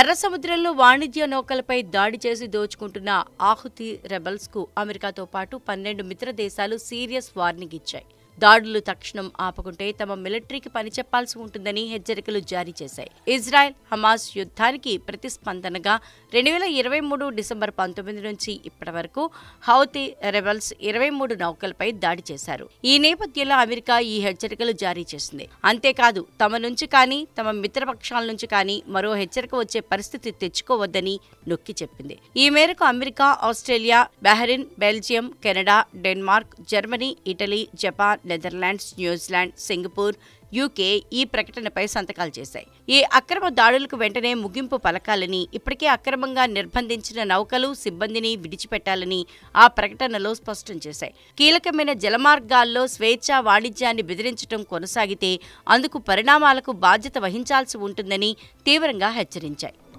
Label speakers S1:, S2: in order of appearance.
S1: ఎర్ర సముద్రంలో వాణిజ్య నౌకలపై దాడి చేసి దోచుకుంటున్న ఆహుతి రెబల్స్కు అమెరికాతో పాటు పన్నెండు మిత్ర దేశాలు సీరియస్ వార్నింగ్ ఇచ్చాయి దాడులు తక్షణం ఆపకుంటే తమ మిలిటరీకి పని చెప్పాల్సి ఉంటుందని హెచ్చరికలు జారీ చేశాయి ఇజ్రాయెల్ హమాస్ యుద్ధానికి ప్రతిస్పందనగా రెండు వేల ఇరవై మూడు డిసెంబర్ పంతొమ్మిది నుంచి ఇప్పటి వరకు హౌతీ రెబల్స్ ఇరవై మూడు నౌకలపై దాడి చేశారు ఈ నేపథ్యంలో అమెరికా ఈ హెచ్చరికలు జారీ చేసింది అంతేకాదు తమ నుంచి కానీ తమ మిత్రపక్షాల నుంచి కానీ మరో హెచ్చరిక వచ్చే పరిస్థితి తెచ్చుకోవద్దని నొక్కి చెప్పింది ఈ మేరకు America Australia Bahrain Belgium Canada Denmark Germany Italy Japan Netherlands New Zealand Singapore UK ఈ ప్రకటనపై సంతకాలు చేశాయి ఈ అక్రమ దాడులకు వెంటనే ముగింపు పలకాలని ఇప్పటికే అక్రమంగా నిర్బంధించిన నౌకలు సిబ్బందిని విడిచిపెట్టాలని ఆ ప్రకటనలో స్పష్టం చేశాయి కీలకమైన జలమార్గాల్లో స్వేచ్ఛా వాణిజ్యాన్ని బెదిరించడం కొనసాగితే అందుకు పరిణామాలకు బాధ్యత వహించాల్సి ఉంటుందని తీవ్రంగా హెచ్చరించాయి